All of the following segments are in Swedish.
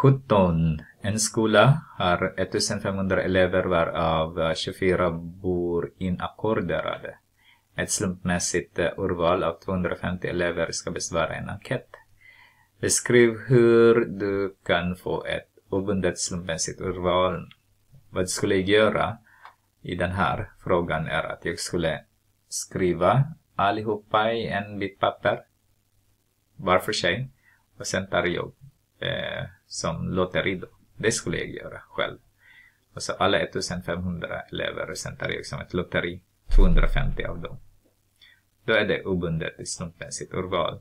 17. En skola har 1500 elever varav 24 bor inackorderade. Ett slumpmässigt eh, urval av 250 elever ska besvara en enkät. Beskriv hur du kan få ett obundet slumpmässigt urval. Vad du skulle göra i den här frågan är att jag skulle skriva allihopa i en bit papper, var för sig, och sen tar jag eh, som lotteri då. Det skulle jag göra själv. Och så alla 1500 elever representerar jag som ett lotteri, 250 av dem. Då är det obundet i slumpmässigt urval.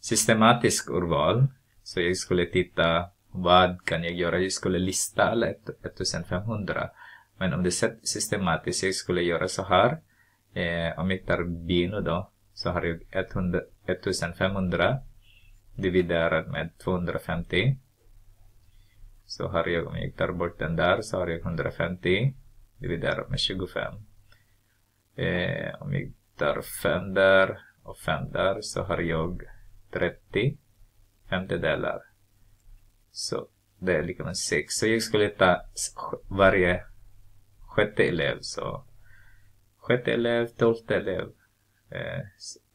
Systematiskt urval, så jag skulle titta vad kan jag göra? Jag skulle lista alla 1500. Men om det är systematiskt, jag skulle göra så här. Eh, om jag tar Bino då, så har jag 1500 dividerat med 250 så har jag, om jag tar bort den där så har jag 150 dividerat med 25. Eh, om jag tar 5 där och 5 där så har jag 30 femtedelar. Så det är lika med 6. Så jag skulle ta varje sjätte elev. Så sjätte elev, tolfte elev. Eh,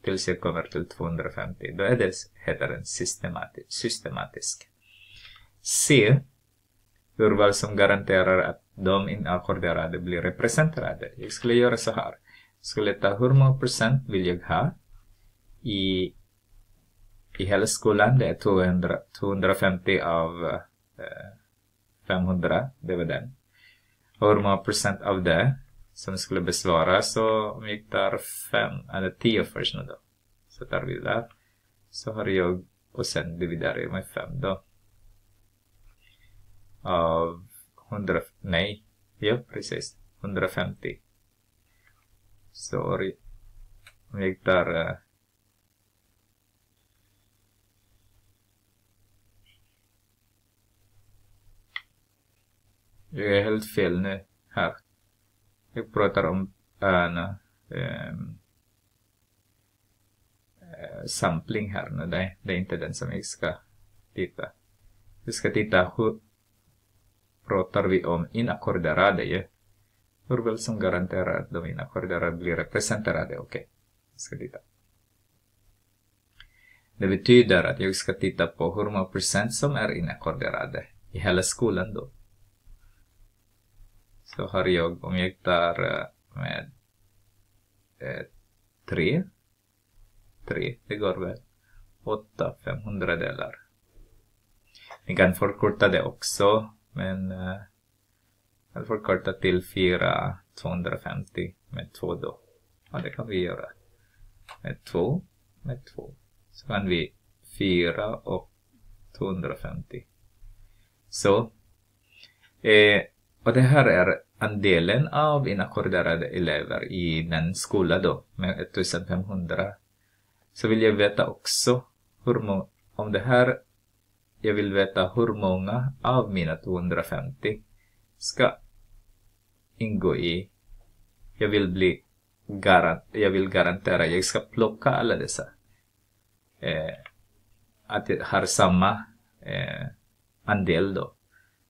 tills jag kommer till 250. Då är det, heter den systematisk. systematisk. C urval som garanterar att de inackorderade blir representerade. Jag skulle göra så här. skulle ta hur många procent vill jag ha i, i hela skolan. Det är 200, 250 av uh, 500, det var den. Och hur många procent av det som skulle besvara. Så om jag tar fem eller 10 först nu då. Så tar vi det där. Så har jag och sen dividerar jag med fem då av 100, nej, ja precis, 150. Så om jag tar... uh, Jag är helt fel nu här. Jag pratar om en um, sampling här nu. Det, det är inte den som jag ska titta. Jag ska titta hur, pratar vi om inackorderade ju. Hur väl som garanterar att de inackorderade blir representerade? Okej, okay. ska titta. Det betyder att jag ska titta på hur många procent som är inackorderade i hela skolan då. Så har jag, om jag tar eh, med eh, tre, tre, det går väl, åtta, 500 delar. Ni kan förkorta det också men uh, eh, jag förkortar till 4 250 med 2 då. Ja, det kan vi göra. Med 2, med 2. Så kan vi 4 och 250. Så. Eh, och det här är andelen av inackorderade elever i den skolan då, med 1500. Så vill jag veta också hur många, om det här jag vill veta hur många av mina 250 ska ingå i. Jag vill bli garant, jag vill garantera, jag ska plocka alla dessa. Eh, att jag har samma eh, andel då.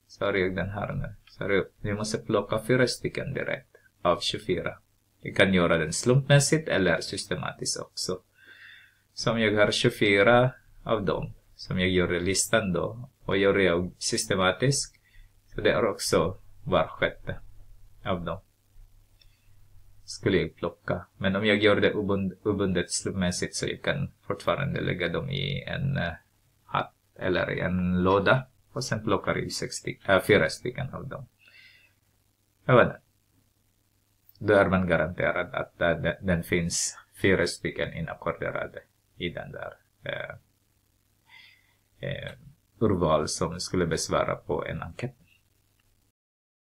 Så har jag den här nu. Så har jag jag måste plocka fyra stycken direkt av 24. Jag kan göra den slumpmässigt eller systematiskt också. Så om jag har 24 av dem som jag gjorde listan då. Och gjorde jag systematiskt. Så det är också var sjätte av dem. Skulle jag plocka. Men om jag gör det obundet slumpmässigt så jag kan fortfarande lägga dem i en uh, hatt eller i en låda. Och sen plockar jag styck, äh, fyra stycken av dem. Jag Då är man garanterad att uh, den finns fyra stycken inackorderade i den där uh, Eh, urval som skulle besvara på en enkät.